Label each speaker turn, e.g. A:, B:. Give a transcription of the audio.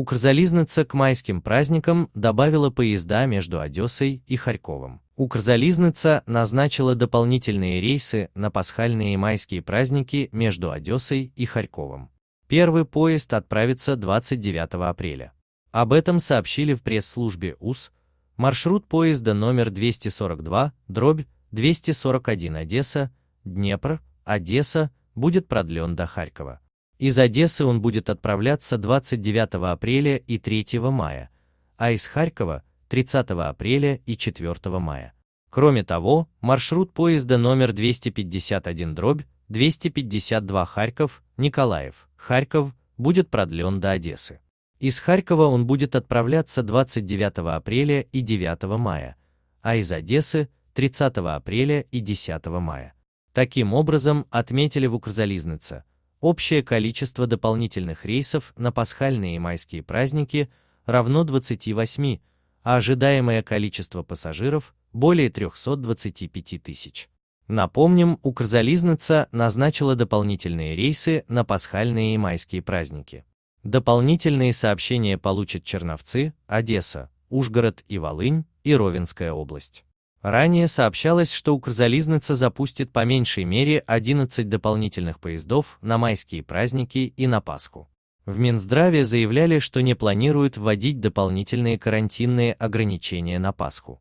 A: Укрзализница к майским праздникам добавила поезда между Одессой и Харьковом. Укрзализница назначила дополнительные рейсы на пасхальные и майские праздники между Одессой и Харьковом. Первый поезд отправится 29 апреля. Об этом сообщили в пресс-службе УС. Маршрут поезда номер 242, дробь 241 Одесса, Днепр, Одесса, будет продлен до Харькова. Из Одессы он будет отправляться 29 апреля и 3 мая, а из Харькова 30 апреля и 4 мая. Кроме того, маршрут поезда номер 251 дробь 252 Харьков, Николаев, Харьков будет продлен до Одессы. Из Харькова он будет отправляться 29 апреля и 9 мая, а из Одессы 30 апреля и 10 мая. Таким образом, отметили в Укрзализнице, Общее количество дополнительных рейсов на пасхальные и майские праздники равно 28, а ожидаемое количество пассажиров – более 325 тысяч. Напомним, Укрзализница назначила дополнительные рейсы на пасхальные и майские праздники. Дополнительные сообщения получат Черновцы, Одесса, Ужгород и Волынь и Ровенская область. Ранее сообщалось, что Укрзализница запустит по меньшей мере 11 дополнительных поездов на майские праздники и на Пасху. В Минздраве заявляли, что не планируют вводить дополнительные карантинные ограничения на Пасху.